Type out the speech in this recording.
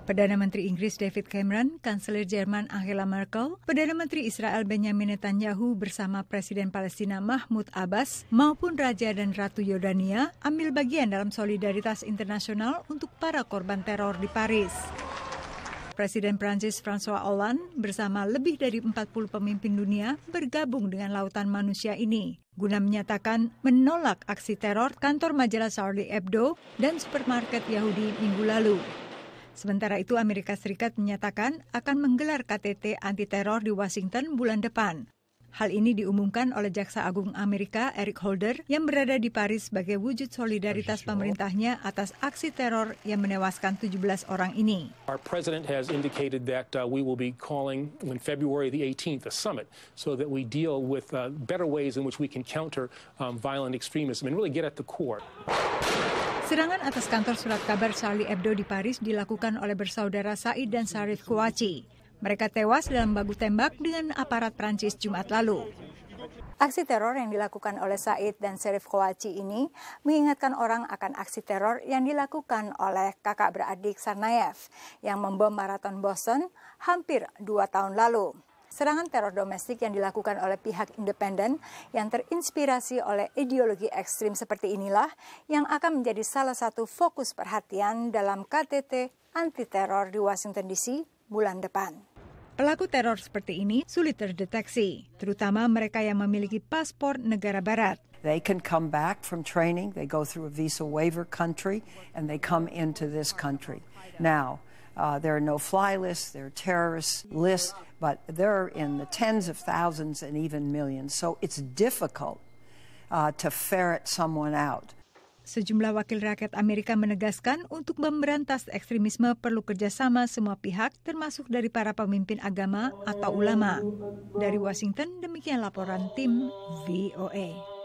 Perdana Menteri Inggris David Cameron, Kanselir Jerman Angela Merkel, Perdana Menteri Israel Benjamin Netanyahu bersama Presiden Palestina Mahmud Abbas maupun Raja dan Ratu Yordania ambil bagian dalam solidaritas internasional untuk para korban teror di Paris. Presiden Prancis François Hollande bersama lebih dari 40 pemimpin dunia bergabung dengan lautan manusia ini guna menyatakan menolak aksi teror kantor majalah Charlie Hebdo dan supermarket Yahudi minggu lalu. Sementara itu, Amerika Serikat menyatakan akan menggelar KTT anti teror di Washington bulan depan. Hal ini diumumkan oleh Jaksa Agung Amerika Eric Holder yang berada di Paris sebagai wujud solidaritas pemerintahnya atas aksi teror yang menewaskan 17 orang ini. Our president has indicated that uh, we will be calling on February the 18th a summit so that we deal with uh, better ways in which we can counter um, violent extremism and really get at the core. Serangan atas kantor surat kabar Charlie Hebdo di Paris dilakukan oleh bersaudara Said dan Sarif Kouachi. Mereka tewas dalam baku tembak dengan aparat Prancis Jumat lalu. Aksi teror yang dilakukan oleh Said dan Sharif Kouachi ini mengingatkan orang akan aksi teror yang dilakukan oleh kakak beradik Sarnayev yang membom maraton Boston hampir dua tahun lalu. Serangan teror domestik yang dilakukan oleh pihak independen yang terinspirasi oleh ideologi ekstrim seperti inilah yang akan menjadi salah satu fokus perhatian dalam KTT anti teror di Washington DC bulan depan. Pelaku teror seperti ini sulit terdeteksi, terutama mereka yang memiliki paspor negara barat. They can come back from training, they go through a visa waiver country and they come into this country. Now, Uh, there are no fly lists, there are terrorist lists, but they're in the tens of thousands and even millions. So it's difficult uh, to ferret someone out. Sejumlah wakil rakyat Amerika menegaskan untuk memberantas ekstremisme perlu kerjasama semua pihak termasuk dari para pemimpin agama atau ulama. Dari Washington, demikian laporan tim VOA.